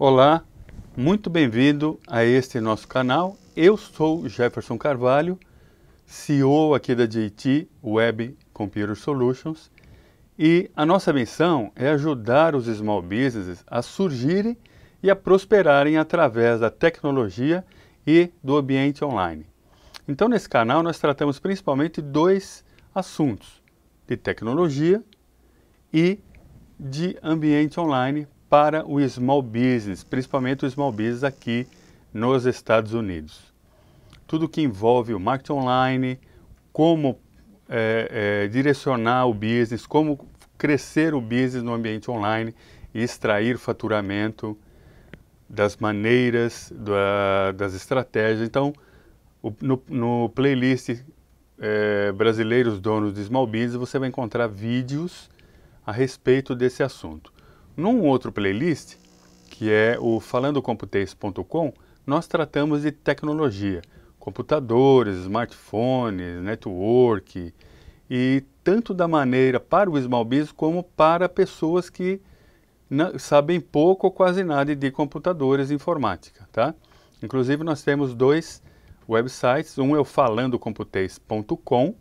Olá, muito bem-vindo a este nosso canal. Eu sou Jefferson Carvalho, CEO aqui da JT Web Computer Solutions, e a nossa missão é ajudar os small businesses a surgirem e a prosperarem através da tecnologia e do ambiente online. Então, nesse canal, nós tratamos principalmente dois assuntos: de tecnologia e de ambiente online para o small business, principalmente o small business aqui nos Estados Unidos. Tudo que envolve o marketing online, como é, é, direcionar o business, como crescer o business no ambiente online e extrair faturamento das maneiras, da, das estratégias. Então, o, no, no, playlist é, Brasileiros Donos de Small Business, você vai encontrar vídeos a respeito desse assunto. Num outro playlist, que é o falandocomputês.com, nós tratamos de tecnologia, computadores, smartphones, network, e tanto da maneira para o small business como para pessoas que não, sabem pouco ou quase nada de computadores e informática, tá? Inclusive nós temos dois websites, um é o falandocomputez.com,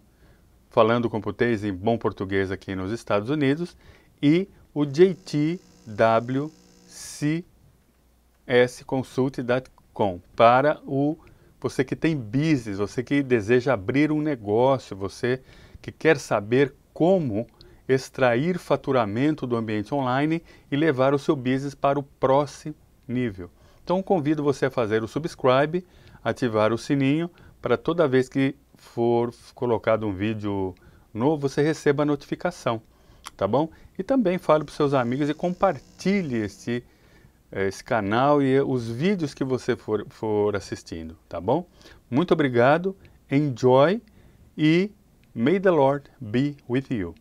falando computez em bom português aqui nos Estados Unidos, e o jtwcsconsult.com para o você que tem business, você que deseja abrir um negócio, você que quer saber como extrair faturamento do ambiente online e levar o seu business para o próximo nível. Então convido você a fazer o subscribe, ativar o sininho para toda vez que for colocado um vídeo novo, você receba a notificação tá bom? E também fale para seus amigos e compartilhe esse, eh, esse canal e os vídeos que você for, for assistindo, tá bom? Muito obrigado, enjoy e may the Lord be with you.